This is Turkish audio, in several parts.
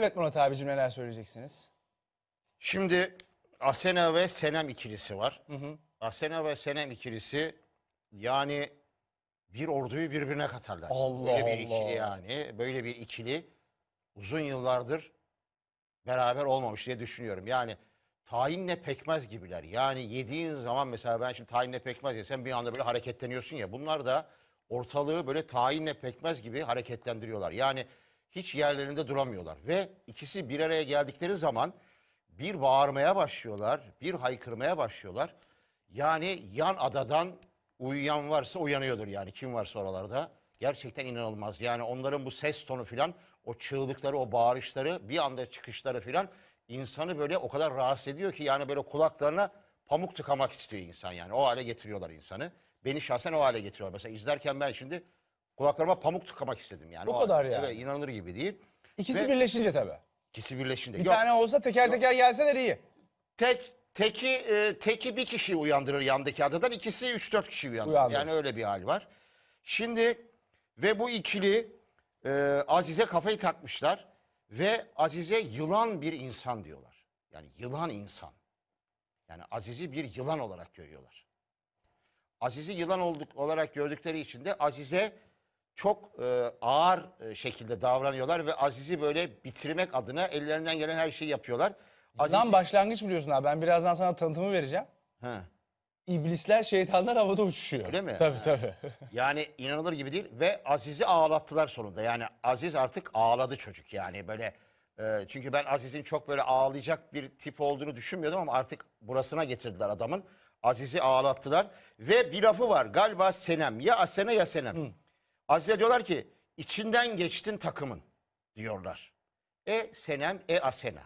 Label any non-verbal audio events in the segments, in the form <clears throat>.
Evet Murat abicim neler söyleyeceksiniz? Şimdi Asena ve Senem ikilisi var. Hı hı. Asena ve Senem ikilisi yani bir orduyu birbirine katarlar. Allah Böyle bir ikili yani. Böyle bir ikili uzun yıllardır beraber olmamış diye düşünüyorum. Yani tayinle pekmez gibiler. Yani yediğin zaman mesela ben şimdi tayinle pekmez yesem bir anda böyle hareketleniyorsun ya. Bunlar da ortalığı böyle tayinle pekmez gibi hareketlendiriyorlar. Yani hiç yerlerinde duramıyorlar. Ve ikisi bir araya geldikleri zaman bir bağırmaya başlıyorlar, bir haykırmaya başlıyorlar. Yani yan adadan uyuyan varsa uyanıyordur yani kim varsa oralarda. Gerçekten inanılmaz. Yani onların bu ses tonu filan, o çığlıkları, o bağırışları, bir anda çıkışları filan insanı böyle o kadar rahatsız ediyor ki yani böyle kulaklarına pamuk tıkamak istiyor insan yani. O hale getiriyorlar insanı. Beni şahsen o hale getiriyor. Mesela izlerken ben şimdi Kulaklarıma pamuk tıkamak istedim yani. Bu O- kadar yani. Evet inanır gibi değil. İkisi Ve- birleşince tabii. İkisi birleşince. Bir Yok, tane olsa teker teker gelseler iyi. Tek teki e, teki bir kişi uyandırır yandaki adadan. ikisi 3-4 kişi uyandırır. Uyandırır. Yani öyle bir hal var. Şimdi ve bu ikili e, Azize kafayı takmışlar ve Azize yılan bir insan diyorlar. Yani yılan insan. Yani Aziz'i bir yılan olarak görüyorlar. Aziz'i yılan olduk olarak gördükleri için de Azize çok e, ağır e, şekilde davranıyorlar ve Aziz'i böyle bitirmek adına ellerinden gelen her şeyi yapıyorlar. Aziz... Lan başlangıç biliyorsun abi. Ben birazdan sana tanıtımı vereceğim. He. İblisler, şeytanlar havada uçuşuyor. Öyle mi? Tabii tabii. <laughs> yani inanılır gibi değil ve Aziz'i ağlattılar sonunda. Yani Aziz artık ağladı çocuk yani böyle. E, çünkü ben Aziz'in çok böyle ağlayacak bir tip olduğunu düşünmüyordum ama artık burasına getirdiler adamın. Aziz'i ağlattılar ve bir lafı var galiba Senem ya Asena ya Senem. Hı. Azize diyorlar ki içinden geçtin takımın diyorlar. E Senem, e Asena.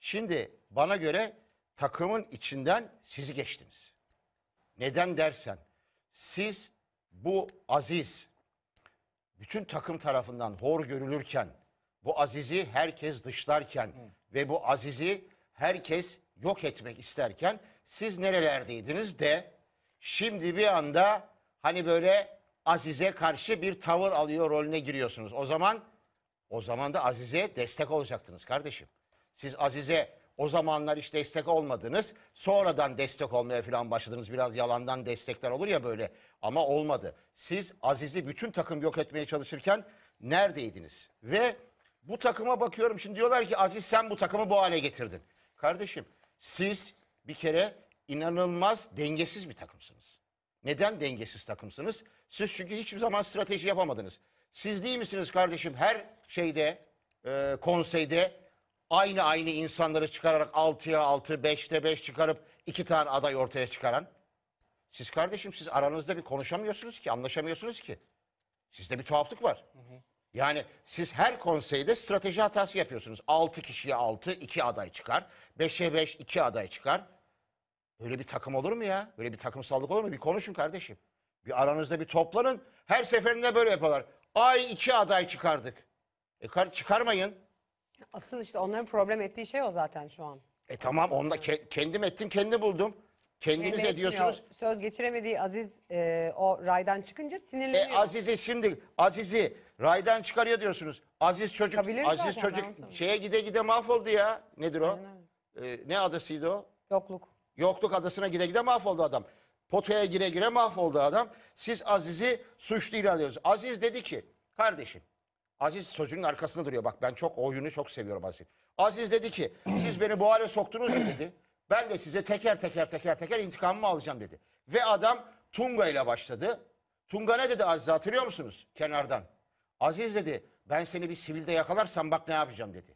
Şimdi bana göre takımın içinden sizi geçtiniz. Neden dersen siz bu aziz bütün takım tarafından hor görülürken bu azizi herkes dışlarken Hı. ve bu azizi herkes yok etmek isterken siz nerelerdeydiniz de şimdi bir anda hani böyle Azize karşı bir tavır alıyor rolüne giriyorsunuz. O zaman o zaman da Azize'ye destek olacaktınız kardeşim. Siz Azize o zamanlar hiç destek olmadınız. Sonradan destek olmaya falan başladınız. Biraz yalandan destekler olur ya böyle. Ama olmadı. Siz Aziz'i bütün takım yok etmeye çalışırken neredeydiniz? Ve bu takıma bakıyorum şimdi diyorlar ki Aziz sen bu takımı bu hale getirdin. Kardeşim siz bir kere inanılmaz dengesiz bir takımsınız. Neden dengesiz takımsınız? Siz çünkü hiçbir zaman strateji yapamadınız. Siz değil misiniz kardeşim her şeyde, e, konseyde aynı aynı insanları çıkararak 6'ya 6, 5'te 5 çıkarıp iki tane aday ortaya çıkaran? Siz kardeşim siz aranızda bir konuşamıyorsunuz ki, anlaşamıyorsunuz ki. Sizde bir tuhaflık var. Hı hı. Yani siz her konseyde strateji hatası yapıyorsunuz. 6 kişiye 6, 2 aday çıkar. 5'e 5, 2 aday çıkar. Böyle bir takım olur mu ya? Böyle bir takım takımsallık olur mu? Bir konuşun kardeşim. Bir aranızda bir toplanın. Her seferinde böyle yaparlar. Ay iki aday çıkardık. E çıkarmayın. Aslında işte onların problem ettiği şey o zaten şu an. E tamam onda ke kendim ettim kendi buldum. Kendiniz Kendi şey ediyorsunuz. etmiyor. Söz geçiremediği Aziz e, o raydan çıkınca sinirleniyor. E Aziz'i şimdi Aziz'i raydan çıkarıyor diyorsunuz. Aziz çocuk Aziz çocuk şeye gide gide mahvoldu ya. Nedir o? E, ne adasıydı o? Yokluk. Yokluk adasına gide gide mahvoldu adam. Potaya gire gire mahvoldu adam. Siz Aziz'i suçlu ilan ediyorsunuz. Aziz dedi ki kardeşim. Aziz sözünün arkasında duruyor. Bak ben çok oyunu çok seviyorum Aziz. Aziz dedi ki <clears throat> siz beni bu hale soktunuz ya dedi. Ben de size teker teker teker teker intikamımı alacağım dedi. Ve adam Tunga ile başladı. Tunga ne dedi Aziz hatırlıyor musunuz? Kenardan. Aziz dedi ben seni bir sivilde yakalarsam bak ne yapacağım dedi.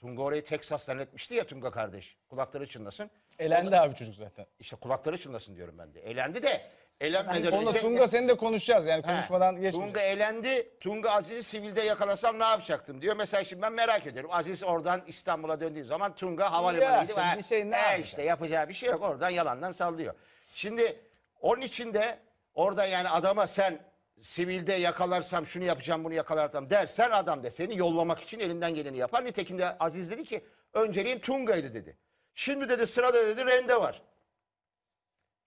Tunga orayı Texas zannetmişti ya Tunga kardeş. Kulakları çınlasın. Elendi Ondan, abi çocuk zaten. İşte kulakları çınlasın diyorum ben de. Elendi de elenmeden yani Onunla önce... Tunga seni de konuşacağız yani konuşmadan geçmeyeceğiz. Tunga elendi. Tunga Aziz'i sivilde yakalasam ne yapacaktım diyor. Mesela şimdi ben merak ediyorum. Aziz oradan İstanbul'a döndüğü zaman Tunga havalimanıydı. Ya, bir şey ne he, işte yapacağı bir şey yok. Oradan yalandan sallıyor. Şimdi onun için de orada yani adama sen sivilde yakalarsam şunu yapacağım bunu yakalarsam dersen adam da seni yollamak için elinden geleni yapar. Nitekim de Aziz dedi ki önceliğim Tunga'ydı dedi. Şimdi dedi sırada dedi rende var.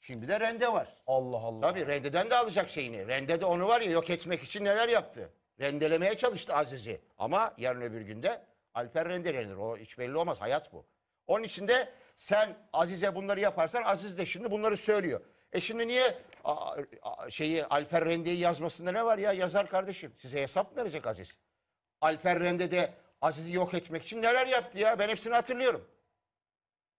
Şimdi de rende var. Allah Allah. Tabii rendeden de alacak şeyini. Rende de onu var ya yok etmek için neler yaptı. Rendelemeye çalıştı Aziz'i. Ama yarın öbür günde Alper rendelenir. O hiç belli olmaz. Hayat bu. Onun için de sen Aziz'e bunları yaparsan Aziz de şimdi bunları söylüyor. E şimdi niye a, a, şeyi Alper Rende'yi yazmasında ne var ya? Yazar kardeşim. Size hesap mı verecek Aziz. Alper Rende de Aziz'i yok etmek için neler yaptı ya? Ben hepsini hatırlıyorum.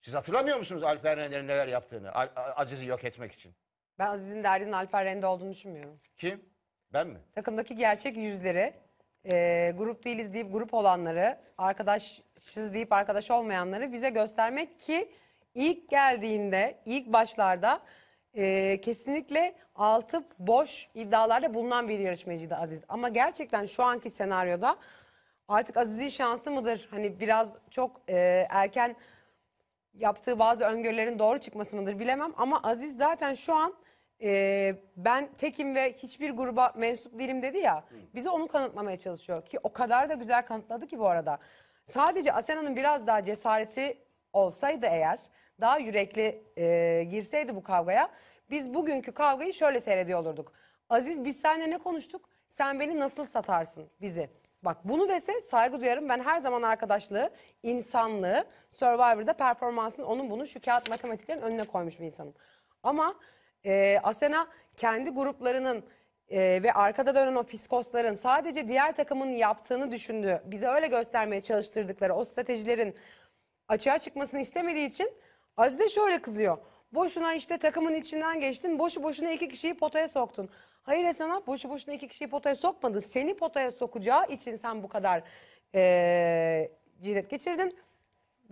Siz hatırlamıyor musunuz Alper Rende'nin neler yaptığını? Aziz'i yok etmek için. Ben Aziz'in derdinin Alper Rende olduğunu düşünmüyorum. Kim? Ben mi? Takımdaki gerçek yüzleri, e, grup değiliz deyip grup olanları, arkadaşız deyip arkadaş olmayanları bize göstermek ki ilk geldiğinde, ilk başlarda e, kesinlikle altı boş iddialarda bulunan bir yarışmacıydı Aziz. Ama gerçekten şu anki senaryoda artık Aziz'in şansı mıdır? Hani biraz çok e, erken yaptığı bazı öngörülerin doğru çıkması mıdır bilemem. Ama Aziz zaten şu an e, ben tekim ve hiçbir gruba mensup değilim dedi ya. Bize onu kanıtlamaya çalışıyor ki o kadar da güzel kanıtladı ki bu arada. Sadece Asena'nın biraz daha cesareti olsaydı eğer daha yürekli e, girseydi bu kavgaya biz bugünkü kavgayı şöyle seyrediyor olurduk. Aziz biz seninle ne konuştuk? Sen beni nasıl satarsın bizi? Bak bunu dese saygı duyarım. Ben her zaman arkadaşlığı, insanlığı, Survivor'da performansın onun bunu şu kağıt matematiklerin önüne koymuş bir insanım. Ama e, Asena kendi gruplarının e, ve arkada dönen o fiskosların sadece diğer takımın yaptığını düşündüğü, bize öyle göstermeye çalıştırdıkları o stratejilerin açığa çıkmasını istemediği için Azize şöyle kızıyor. Boşuna işte takımın içinden geçtin. Boşu boşuna iki kişiyi potaya soktun. Hayır Esen'a boşu boşuna iki kişiyi potaya sokmadı. Seni potaya sokacağı için sen bu kadar ee, cilet geçirdin.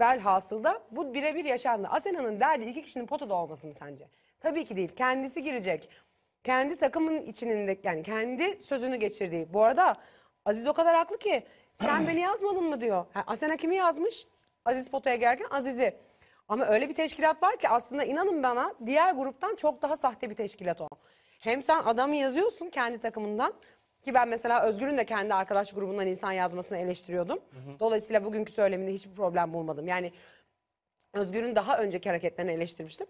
Velhasıl da bu birebir yaşandı. Asena'nın derdi iki kişinin potada olması mı sence? Tabii ki değil. Kendisi girecek. Kendi takımın içinde yani kendi sözünü geçirdiği. Bu arada Aziz o kadar haklı ki sen beni <clears throat> yazmadın mı diyor. Ha, Asena kimi yazmış? Aziz potaya girerken Aziz'i. Ama öyle bir teşkilat var ki aslında inanın bana diğer gruptan çok daha sahte bir teşkilat o. Hem sen adamı yazıyorsun kendi takımından ki ben mesela Özgür'ün de kendi arkadaş grubundan insan yazmasını eleştiriyordum. Hı hı. Dolayısıyla bugünkü söyleminde hiçbir problem bulmadım. Yani Özgür'ün daha önceki hareketlerini eleştirmiştim.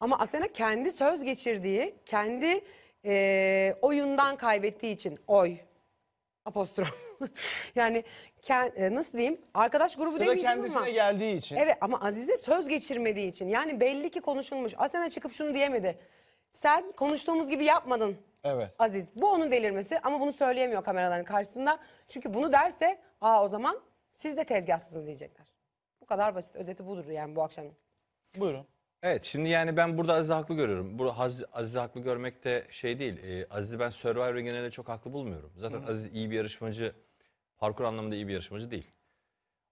Ama Asena kendi söz geçirdiği, kendi e, oyundan kaybettiği için oy Apostrof. <laughs> yani kend, e, nasıl diyeyim? Arkadaş grubu Sıra demeyeceğim kendisine geldiği için. Evet ama Azize söz geçirmediği için. Yani belli ki konuşulmuş. Asena çıkıp şunu diyemedi. Sen konuştuğumuz gibi yapmadın Evet. Aziz. Bu onun delirmesi ama bunu söyleyemiyor kameraların karşısında. Çünkü bunu derse aa o zaman siz de tezgahsızsınız diyecekler. Bu kadar basit. Özeti budur yani bu akşamın. Buyurun. Evet şimdi yani ben burada Aziz haklı görüyorum. Bu Aziz, haklı görmek de şey değil. E, Aziz'i ben Survivor'ı genelde çok haklı bulmuyorum. Zaten Hı. Aziz iyi bir yarışmacı, parkur anlamında iyi bir yarışmacı değil.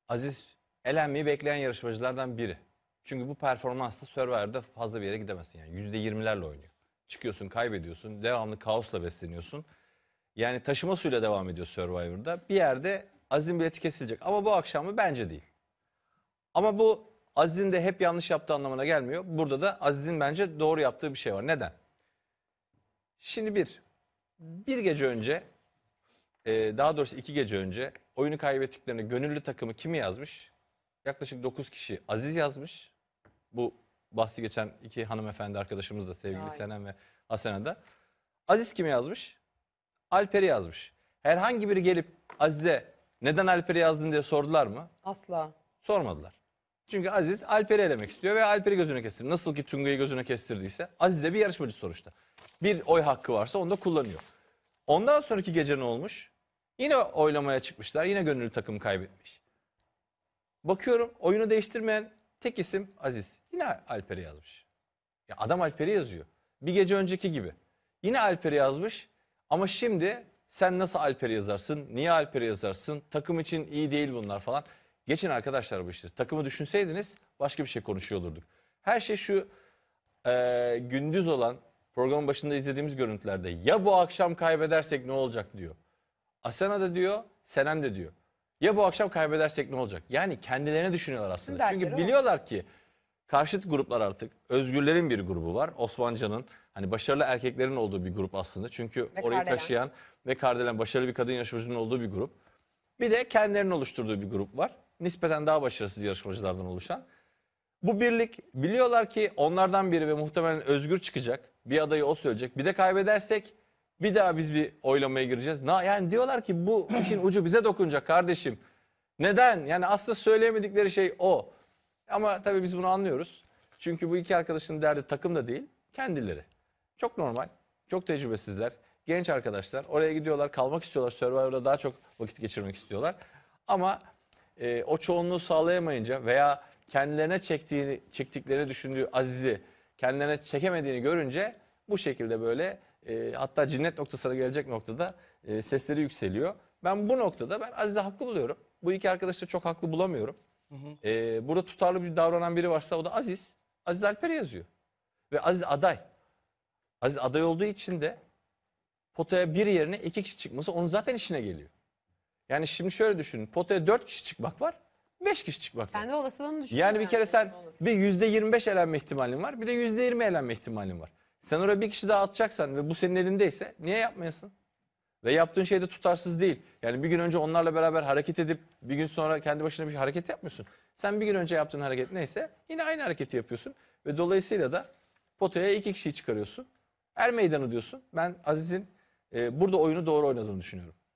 Aziz elenmeyi bekleyen yarışmacılardan biri. Çünkü bu performansla Survivor'da fazla bir yere gidemezsin. Yani yüzde yirmilerle oynuyor. Çıkıyorsun, kaybediyorsun, devamlı kaosla besleniyorsun. Yani taşıma suyla devam ediyor Survivor'da. Bir yerde Aziz'in bileti kesilecek. Ama bu akşamı bence değil. Ama bu Aziz'in de hep yanlış yaptığı anlamına gelmiyor. Burada da Aziz'in bence doğru yaptığı bir şey var. Neden? Şimdi bir, bir gece önce, e, daha doğrusu iki gece önce oyunu kaybettiklerini gönüllü takımı kimi yazmış? Yaklaşık 9 kişi Aziz yazmış. Bu bahsi geçen iki hanımefendi arkadaşımız da sevgili Senem ve Hasena da. Aziz kimi yazmış? Alper'i yazmış. Herhangi biri gelip Aziz'e neden Alper'i yazdın diye sordular mı? Asla. Sormadılar. Çünkü Aziz Alper'i elemek istiyor ve Alper'i gözüne kestir. Nasıl ki Tunga'yı gözüne kestirdiyse Aziz de bir yarışmacı sonuçta. Bir oy hakkı varsa onu da kullanıyor. Ondan sonraki gece ne olmuş? Yine oylamaya çıkmışlar. Yine gönüllü takım kaybetmiş. Bakıyorum oyunu değiştirmeyen tek isim Aziz. Yine Alper'i yazmış. Ya adam Alper'i yazıyor. Bir gece önceki gibi. Yine Alper'i yazmış ama şimdi sen nasıl Alper'i yazarsın? Niye Alper'i yazarsın? Takım için iyi değil bunlar falan. Geçin arkadaşlar bu işleri. Takımı düşünseydiniz başka bir şey konuşuyor olurduk. Her şey şu e, gündüz olan programın başında izlediğimiz görüntülerde ya bu akşam kaybedersek ne olacak diyor. Asena da diyor, Senem de diyor. Ya bu akşam kaybedersek ne olacak? Yani kendilerini düşünüyorlar aslında. Çünkü biliyorlar ki karşıt gruplar artık özgürlerin bir grubu var. Osmancan'ın hani başarılı erkeklerin olduğu bir grup aslında. Çünkü Ve orayı Kardelen. taşıyan ve Kardelen başarılı bir kadın yarışmacının olduğu bir grup. Bir de kendilerinin oluşturduğu bir grup var nispeten daha başarısız yarışmacılardan oluşan. Bu birlik biliyorlar ki onlardan biri ve muhtemelen özgür çıkacak. Bir adayı o söyleyecek. Bir de kaybedersek bir daha biz bir oylamaya gireceğiz. Na, yani diyorlar ki bu <clears throat> işin ucu bize dokunacak kardeşim. Neden? Yani aslında söyleyemedikleri şey o. Ama tabii biz bunu anlıyoruz. Çünkü bu iki arkadaşın derdi takım da değil, kendileri. Çok normal, çok tecrübesizler, genç arkadaşlar. Oraya gidiyorlar, kalmak istiyorlar. Survivor'da daha çok vakit geçirmek istiyorlar. Ama e, o çoğunluğu sağlayamayınca veya kendilerine çektiğini, çektiklerini düşündüğü azizi kendilerine çekemediğini görünce bu şekilde böyle e, hatta cinnet noktasına gelecek noktada e, sesleri yükseliyor. Ben bu noktada ben Aziz'i haklı buluyorum. Bu iki arkadaşı da çok haklı bulamıyorum. Hı hı. E, burada tutarlı bir davranan biri varsa o da Aziz. Aziz Alper yazıyor. Ve Aziz aday. Aziz aday olduğu için de potaya bir yerine iki kişi çıkması onun zaten işine geliyor. Yani şimdi şöyle düşünün. Potaya 4 kişi çıkmak var. 5 kişi çıkmak var. Kendi olasılığını düşün. Yani bir kere sen bir %25 elenme ihtimalin var. Bir de %20 elenme ihtimalin var. Sen oraya bir kişi daha atacaksan ve bu senin elindeyse niye yapmayasın? Ve yaptığın şey de tutarsız değil. Yani bir gün önce onlarla beraber hareket edip bir gün sonra kendi başına bir hareket yapmıyorsun. Sen bir gün önce yaptığın hareket neyse yine aynı hareketi yapıyorsun. Ve dolayısıyla da potaya iki kişiyi çıkarıyorsun. Er meydanı diyorsun. Ben Aziz'in e, burada oyunu doğru oynadığını düşünüyorum.